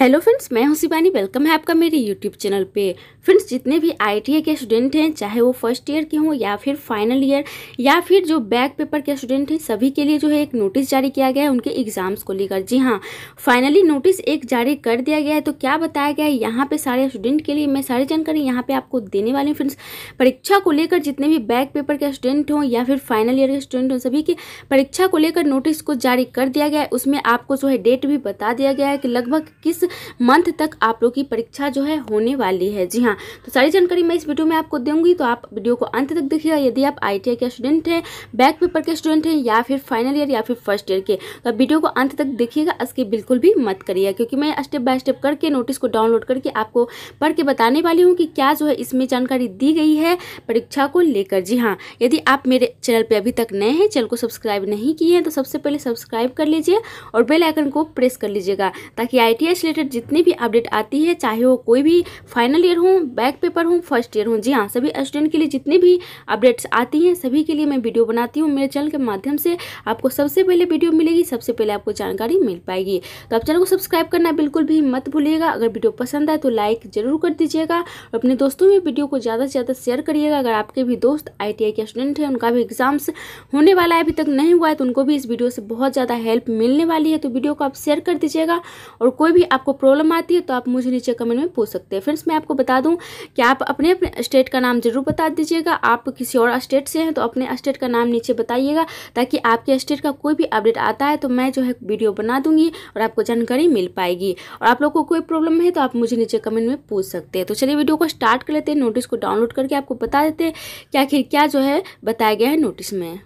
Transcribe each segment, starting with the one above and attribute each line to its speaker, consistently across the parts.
Speaker 1: hello friends मैं हूं welcome है आपका मेरे यूट्यूब चैनल पे फ्रेंड्स जितने भी आई e के स्टूडेंट हैं चाहे वो फर्स्ट ईयर के हों या फिर फाइनल ईयर या फिर जो बैक पेपर के स्टूडेंट हैं सभी के लिए जो है एक नोटिस जारी किया गया है उनके एग्जाम्स को लेकर जी हाँ फाइनली नोटिस एक जारी कर दिया गया है तो क्या बताया गया है यहाँ पर सारे स्टूडेंट के लिए मैं सारी जानकारी यहाँ पर आपको देने वाली हूँ फ्रेंड्स परीक्षा को लेकर जितने भी बैक पेपर के स्टूडेंट हों या फिर फाइनल ईयर के स्टूडेंट हों सभी की परीक्षा को लेकर नोटिस को जारी कर दिया गया है उसमें आपको जो है डेट भी बता दिया गया है कि लगभग किस मंथ तक आप लोग की परीक्षा जो है होने वाली है जी हाँ तो सारी जानकारी मैं इस वीडियो में आपको दूंगी तो आप वीडियो को अंत तक देखिएगा यदि आप आई के स्टूडेंट हैं बैक पेपर के स्टूडेंट हैं या फिर फाइनल ईयर या फिर फर्स्ट ईयर के तो वीडियो को अंत तक देखिएगा इसकी बिल्कुल भी मत करिएगा क्योंकि मैं स्टेप बाय स्टेप करके नोटिस को डाउनलोड करके आपको पढ़ के बताने वाली हूँ कि क्या जो है इसमें जानकारी दी गई है परीक्षा को लेकर जी हाँ यदि आप मेरे चैनल पर अभी तक नए हैं चैनल को सब्सक्राइब नहीं किए हैं तो सबसे पहले सब्सक्राइब कर लीजिए और बेल आइकन को प्रेस कर लीजिएगा ताकि आई टी रिलेटेड जितनी भी अपडेट आती है चाहे वो कोई भी फाइनल ईयर हो बैक पेपर हो फर्स्ट ईयर हो जी हाँ सभी स्टूडेंट के लिए जितनी भी अपडेट्स आती हैं सभी के लिए मैं वीडियो बनाती हूँ मेरे चैनल के माध्यम से आपको सबसे पहले वीडियो मिलेगी सबसे पहले आपको जानकारी मिल पाएगी तो आप चैनल को सब्सक्राइब करना बिल्कुल भी मत भूलिएगा अगर वीडियो पसंद आए तो लाइक जरूर कर दीजिएगा और अपने दोस्तों में वीडियो को ज़्यादा से ज़्यादा शेयर करिएगा अगर आपके भी दोस्त आई के स्टूडेंट हैं उनका भी एग्जाम्स होने वाला है अभी तक नहीं हुआ है तो उनको भी इस वीडियो से बहुत ज़्यादा हेल्प मिलने वाली है तो वीडियो को आप शेयर कर दीजिएगा और कोई भी आपको आपको प्रॉब्लम आती है तो आप मुझे नीचे कमेंट में पूछ सकते हैं फ्रेंड्स मैं आपको बता दूँ कि आप अपने अपने स्टेट का नाम ज़रूर बता दीजिएगा आप किसी और स्टेट से हैं तो अपने स्टेट का नाम नीचे बताइएगा ताकि आपके स्टेट का कोई भी अपडेट आता है तो मैं जो है वीडियो बना दूँगी और आपको जानकारी मिल पाएगी और आप लोग को कोई प्रॉब्लम है तो आप मुझे नीचे कमेंट में पूछ सकते हैं तो चलिए वीडियो को स्टार्ट कर लेते हैं नोटिस को डाउनलोड करके आपको बता देते हैं कि आखिर क्या जो है बताया गया है नोटिस में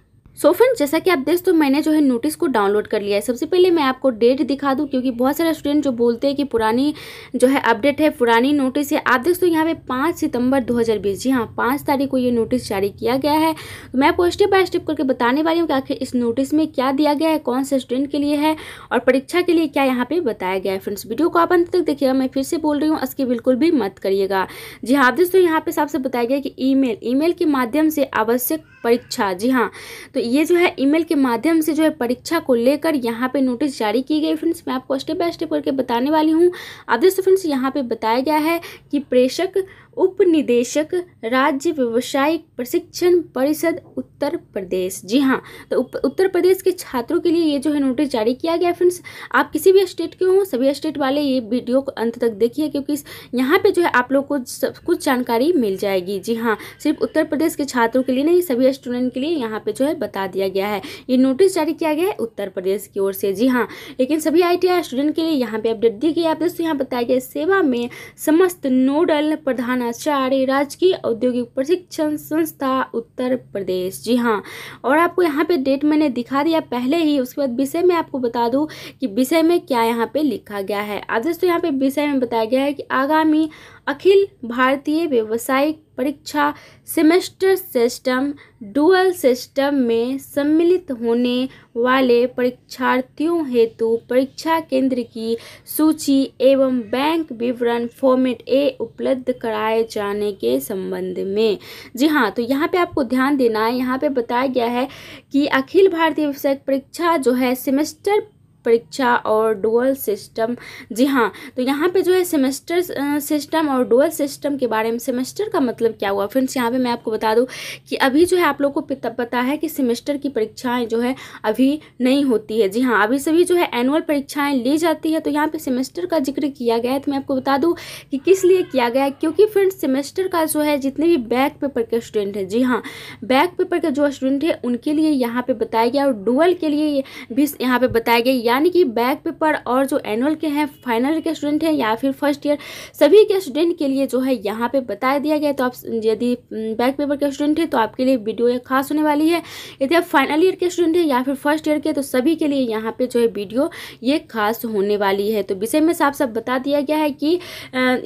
Speaker 1: सो so फ्रेंड्स जैसा कि आप देख तो मैंने जो है नोटिस को डाउनलोड कर लिया है सबसे पहले मैं आपको डेट दिखा दूँ क्योंकि बहुत सारे स्टूडेंट जो बोलते हैं कि पुरानी जो है अपडेट है पुरानी नोटिस है आप देख सकते यहाँ पे पाँच सितंबर 2020 जी हाँ पाँच तारीख को ये नोटिस जारी किया गया है तो मैं आपको स्टेप बाय स्टेप करके बताने वाली हूँ कि आखिर इस नोटिस में क्या दिया गया है कौन से स्टूडेंट के लिए है और परीक्षा के लिए क्या यहाँ पर बताया गया है फ्रेंड्स वीडियो को आप अंत तक देखिएगा मैं फिर से बोल रही हूँ इसकी बिल्कुल भी मत करिएगा जी हाँ आप दोस्तों यहाँ पे साफ से बताया गया कि ई मेल के माध्यम से आवश्यक परीक्षा जी हाँ तो ये जो है ईमेल के माध्यम से जो है परीक्षा को लेकर यहाँ पे नोटिस जारी की गई फ्रेंड्स मैं आपको स्टेप बाय स्टेप करके बताने वाली हूँ आदेश फ्रेंड्स यहाँ पे बताया गया है कि प्रेषक उपनिदेशक राज्य व्यवसायिक प्रशिक्षण परिषद उत्तर प्रदेश जी हाँ तो उत्तर प्रदेश के छात्रों के लिए ये जो है नोटिस जारी किया गया फ्रेंड्स आप किसी भी स्टेट के हों सभी स्टेट वाले ये वीडियो को अंत तक देखिए क्योंकि यहाँ पे जो है आप लोग को सब कुछ जानकारी मिल जाएगी जी हाँ सिर्फ उत्तर प्रदेश के छात्रों के लिए नहीं सभी स्टूडेंट के लिए यहाँ पर जो है बता दिया गया है ये नोटिस जारी किया गया है उत्तर प्रदेश की ओर से जी हाँ लेकिन सभी आई स्टूडेंट के लिए यहाँ पर अपडेट दी गई आप दोस्तों यहाँ बताया गया सेवा में समस्त नोडल प्रधान प्रधानाचार्य राजकीय औद्योगिक प्रशिक्षण संस्था उत्तर प्रदेश जी हाँ और आपको यहाँ पे डेट मैंने दिखा दिया पहले ही उसके बाद विषय में आपको बता दूँ कि विषय में क्या यहाँ पे लिखा गया है आदर्श तो यहाँ पे विषय में बताया गया है कि आगामी अखिल भारतीय व्यावसायिक परीक्षा सेमेस्टर सिस्टम डुअल सिस्टम में सम्मिलित होने वाले परीक्षार्थियों हेतु परीक्षा केंद्र की सूची एवं बैंक विवरण फॉर्मेट ए उपलब्ध कराए जाने के संबंध में जी हाँ तो यहाँ पे आपको ध्यान देना है यहाँ पे बताया गया है कि अखिल भारतीय व्यावसायिक परीक्षा जो है सेमेस्टर परीक्षा और डुअल सिस्टम जी हाँ तो यहाँ पे जो है सेमेस्टर सिस्टम और डुअल सिस्टम के बारे में सेमेस्टर का मतलब क्या हुआ फ्रेंड्स यहाँ पे मैं आपको बता दूँ कि अभी जो है आप लोग को पता है कि सेमेस्टर की परीक्षाएं जो है अभी नहीं होती है जी हाँ अभी सभी जो है एनुअल परीक्षाएं ली जाती है तो यहाँ पर सेमेस्टर का जिक्र किया गया है तो मैं आपको बता दूँ कि किस लिए किया गया है क्योंकि फ्रेंड्स सेमेस्टर का जो है जितने भी बैक पेपर के स्टूडेंट हैं जी हाँ बैक पेपर के जो स्टूडेंट हैं उनके लिए यहाँ पर बताया गया और डुअल के लिए भी यहाँ पर बताया गया यानी कि बैक पेपर और जो एनुअल के हैं फाइनल के स्टूडेंट हैं या फिर फर्स्ट ईयर सभी के स्टूडेंट के लिए जो है यहाँ पे बता दिया गया तो आप यदि बैक पेपर के स्टूडेंट हैं तो आपके लिए वीडियो ये खास होने वाली है यदि आप फाइनल ईयर के स्टूडेंट हैं या फिर फर्स्ट ईयर के तो सभी के लिए यहाँ पर जो है वीडियो ये खास होने वाली है तो विषय में साफ साफ बता दिया गया है कि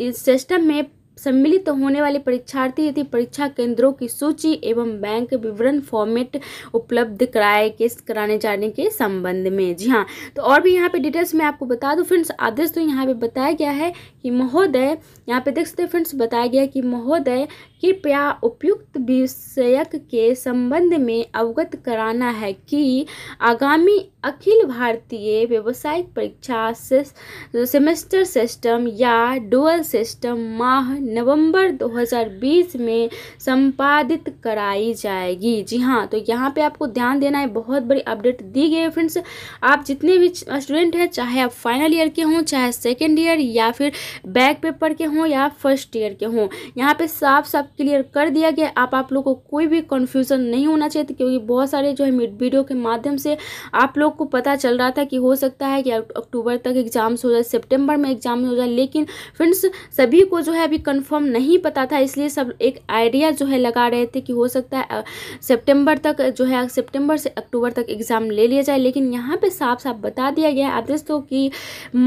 Speaker 1: इस सिस्टम में सम्मिलित तो होने वाले परीक्षार्थी यदि परीक्षा केंद्रों की सूची एवं बैंक विवरण फॉर्मेट उपलब्ध कराए के कराने जाने के संबंध में जी हाँ तो और भी यहाँ पे डिटेल्स मैं आपको बता दूँ फ्रेंड्स आदेश तो यहाँ पे बताया गया है कि महोदय यहाँ पे देख सकते हैं फ्रेंड्स बताया गया है कि महोदय कृपया उपयुक्त विषयक के संबंध में अवगत कराना है कि आगामी अखिल भारतीय व्यावसायिक परीक्षा से, सेमेस्टर सिस्टम या डुअल सिस्टम माह नवंबर 2020 में संपादित कराई जाएगी जी हाँ तो यहाँ पे आपको ध्यान देना है बहुत बड़ी अपडेट दी गई है फ्रेंड्स आप जितने भी स्टूडेंट हैं चाहे आप फाइनल ईयर के हों चाहे सेकेंड ईयर या फिर बैक पेपर के हों या फर्स्ट ईयर के हों यहाँ पर साफ साफ सब क्लियर कर दिया गया आप आप लोग को कोई भी कन्फ्यूज़न नहीं होना चाहिए क्योंकि बहुत सारे जो है वीडियो के माध्यम से आप लोग को पता चल रहा था कि हो सकता है कि अक्टूबर तक एग्ज़ाम्स हो जाए सेप्टेम्बर में एग्ज़ाम हो जाए लेकिन फ्रेंड्स सभी को जो है अभी कन्फर्म नहीं पता था इसलिए सब एक आइडिया जो है लगा रहे थे कि हो सकता है सेप्टेम्बर तक जो है सेप्टेम्बर से अक्टूबर तक एग्ज़ाम ले लिया जाए लेकिन यहाँ पर साफ साफ बता दिया गया है दोस्तों कि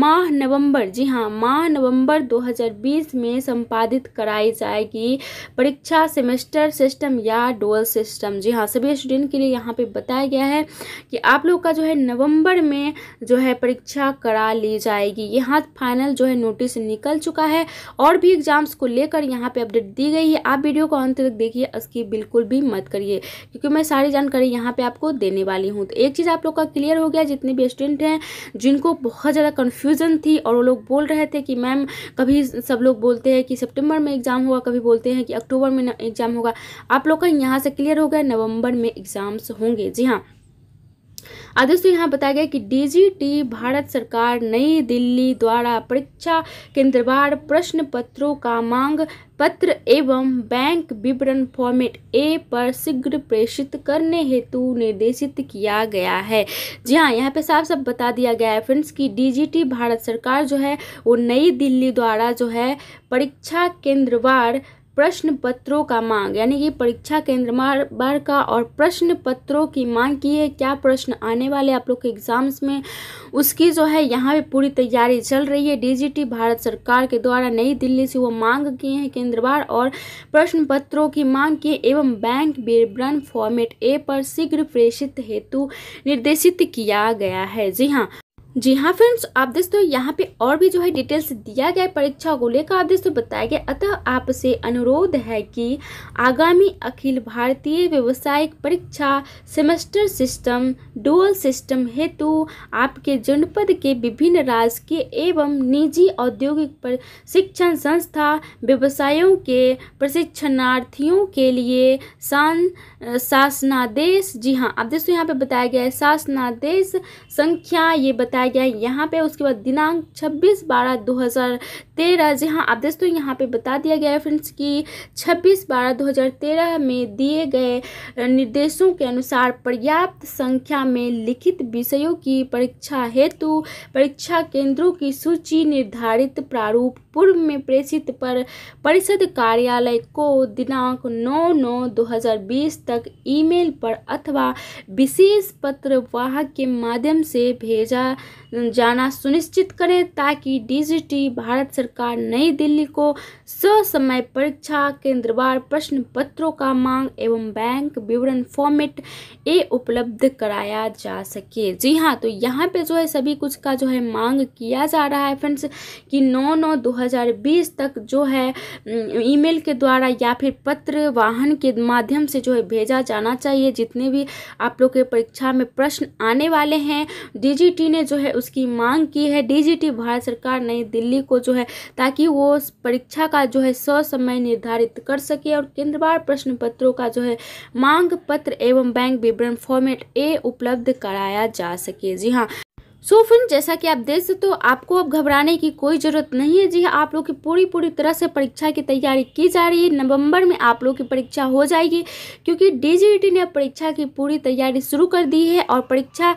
Speaker 1: माह नवंबर जी हाँ माह नवंबर 2020 में संपादित कराई जाएगी परीक्षा सेमेस्टर सिस्टम या डोअल सिस्टम जी हाँ सभी स्टूडेंट के लिए यहाँ पे बताया गया है कि आप लोग का जो है नवंबर में जो है परीक्षा करा ली जाएगी यहाँ फाइनल जो है नोटिस निकल चुका है और भी एग्जाम्स को लेकर यहाँ पे अपडेट दी गई है आप वीडियो को अंत तक देखिए इसकी बिल्कुल भी मत करिए क्योंकि मैं सारी जानकारी यहाँ पर आपको देने वाली हूँ तो एक चीज़ आप लोग का क्लियर हो गया जितने भी स्टूडेंट हैं जिनको बहुत ज़्यादा कन्फ्यूज़न थी और वो लोग बोल रहे थे कि मैम कभी सब लोग बोलते हैं कि सितंबर में एग्ज़ाम हुआ कभी बोलते हैं कि अक्टूबर में एग्जाम होगा आप लोग का यहाँ से क्लियर हो गया नवंबर में एग्जाम्स होंगे जी हाँ आदेश तो यहाँ बताया गया कि डीजीटी भारत सरकार नई दिल्ली द्वारा परीक्षा केंद्रवार प्रश्न पत्रों का मांग पत्र एवं बैंक विवरण फॉर्मेट ए पर शीघ्र प्रेषित करने हेतु निर्देशित किया गया है जी हाँ यहाँ पे साफ साफ बता दिया गया है फ्रेंड्स कि डीजीटी भारत सरकार जो है वो नई दिल्ली द्वारा जो है परीक्षा केंद्रवार प्रश्न पत्रों का मांग यानी कि परीक्षा केंद्र बार का और प्रश्न पत्रों की मांग की है क्या प्रश्न आने वाले आप लोग के एग्ज़ाम्स में उसकी जो है यहाँ पे पूरी तैयारी चल रही है डीजीटी भारत सरकार के द्वारा नई दिल्ली से वो मांग किए हैं केंद्र बार और प्रश्न पत्रों की मांग किए एवं बैंक विवरण फॉर्मेट ए पर शीघ्र प्रेषित हेतु निर्देशित किया गया है जी हाँ जी हाँ फ्रेंड्स आप दोस्तों यहाँ पे और भी जो है डिटेल्स दिया गया परीक्षा को लेकर आप दोस्तों बताया गया अतः आपसे अनुरोध है कि आगामी अखिल भारतीय व्यवसायिक परीक्षा सेमेस्टर सिस्टम डुअल सिस्टम हेतु आपके जनपद के विभिन्न राजकीय एवं निजी औद्योगिक शिक्षण संस्था व्यवसायों के प्रशिक्षणार्थियों के लिए शान शासनादेश जी हाँ आप दोस्तों यहाँ पे बताया गया है शासनादेश संख्या ये बताया गया है यहाँ पे उसके बाद दिनांक 26 बारह 2013 जी हाँ आप दोस्तों यहाँ पे बता दिया गया है फ्रेंड्स कि 26 बारह 2013 में दिए गए निर्देशों के अनुसार पर्याप्त संख्या में लिखित विषयों की परीक्षा हेतु परीक्षा केंद्रों की सूची निर्धारित प्रारूप पूर्व में प्रेषित पर परिषद कार्यालय को दिनांक 9 नौ 2020 तक ईमेल पर अथवा विशेष पत्र वाहक के माध्यम से भेजा जाना सुनिश्चित करें ताकि डीजीटी भारत सरकार नई दिल्ली को ससमय परीक्षा केंद्रवार प्रश्न पत्रों का मांग एवं बैंक विवरण फॉर्मेट ए उपलब्ध कराया जा सके जी हाँ तो यहाँ पे जो है सभी कुछ का जो है मांग किया जा रहा है फ्रेंड्स कि 9 नौ 2020 तक जो है ईमेल के द्वारा या फिर पत्र वाहन के माध्यम से जो है भेजा जाना चाहिए जितने भी आप लोग के परीक्षा में प्रश्न आने वाले हैं डीजीटी ने जो है उसकी मांग की है डीजीटी भारत सरकार नई दिल्ली को जो है ताकि वो परीक्षा का जो है समय निर्धारित कर सके और केंद्रवार प्रश्न पत्रों का जो है मांग पत्र एवं बैंक विवरण फॉर्मेट ए उपलब्ध कराया जा सके जी हाँ सो so फ्रेंड जैसा कि आप देख सकते हो आपको अब घबराने की कोई ज़रूरत नहीं है जी हाँ, आप लोग की पूरी पूरी तरह से परीक्षा की तैयारी की जा रही है नवंबर में आप लोग की परीक्षा हो जाएगी क्योंकि डीजीईटी ने परीक्षा की पूरी तैयारी शुरू कर दी है और परीक्षा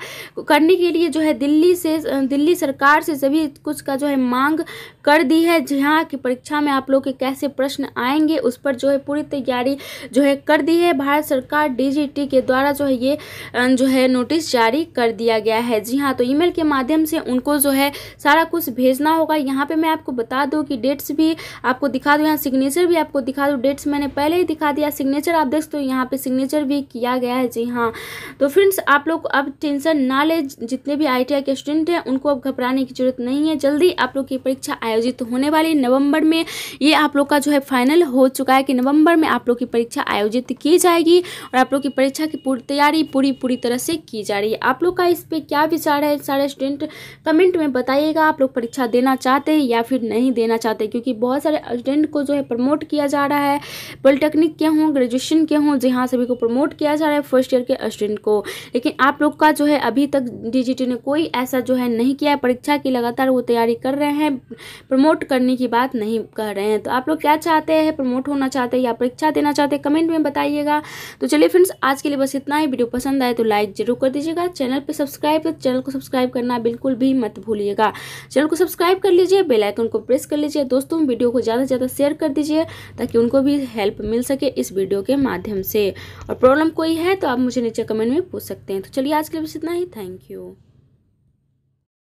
Speaker 1: करने के लिए जो है दिल्ली से दिल्ली सरकार से सभी कुछ का जो है मांग कर दी है जी हाँ कि परीक्षा में आप लोग के कैसे प्रश्न आएंगे उस पर जो है पूरी तैयारी जो है कर दी है भारत सरकार डी के द्वारा जो है ये जो है नोटिस जारी कर दिया गया है जी हाँ तो ई के माध्यम से उनको जो है सारा कुछ भेजना होगा यहाँ पे मैं आपको बता दूँ कि डेट्स भी आपको दिखा दूँ यहाँ सिग्नेचर भी आपको दिखा दूँ डेट्स मैंने पहले ही दिखा दिया सिग्नेचर आप देख सकते हो यहाँ पर सिग्नेचर भी किया गया है जी हाँ तो फ्रेंड्स आप लोग अब टेंशन ना ले जितने भी आई के स्टूडेंट हैं उनको अब घबराने की जरूरत नहीं है जल्दी आप लोग की परीक्षा आयोजित होने वाली नवंबर में ये आप लोग का जो है फाइनल हो चुका है कि नवंबर में आप लोग की परीक्षा आयोजित की जाएगी और आप लोग की परीक्षा की पूरी तैयारी पूरी पूरी तरह से की जा रही है आप लोग का इस पर क्या विचार है सारे सारे स्टूडेंट कमेंट में बताइएगा आप लोग परीक्षा देना चाहते हैं या फिर नहीं देना चाहते क्योंकि बहुत सारे स्टूडेंट को जो है प्रमोट किया जा रहा है पॉलिटेक्निक के हों ग्रेजुएशन के हों जी हाँ सभी को प्रमोट किया जा रहा है फर्स्ट ईयर के स्टूडेंट को लेकिन आप लोग का जो है अभी तक डीजीटी ने कोई ऐसा जो है नहीं किया है परीक्षा की लगातार वो तैयारी कर रहे हैं प्रमोट करने की बात नहीं कर रहे हैं तो आप लोग क्या चाहते हैं प्रमोट होना चाहते हैं या परीक्षा देना चाहते हैं कमेंट में बताइएगा तो चलिए फ्रेंड्स आज के लिए बस इतना ही वीडियो पसंद आए तो लाइक जरूर कर दीजिएगा चैनल पर सब्सक्राइब तो चैनल को सब्सक्राइब करना बिल्कुल भी मत भूलिएगा चैनल को सब्सक्राइब कर लीजिए बेलाइकन को प्रेस कर लीजिए दोस्तों वीडियो को ज़्यादा से ज़्यादा शेयर कर दीजिए ताकि उनको भी हेल्प मिल सके इस वीडियो के माध्यम से और प्रॉब्लम कोई है तो आप मुझे नीचे कमेंट में पूछ सकते हैं तो चलिए आज के लिए बस इतना ही थैंक यू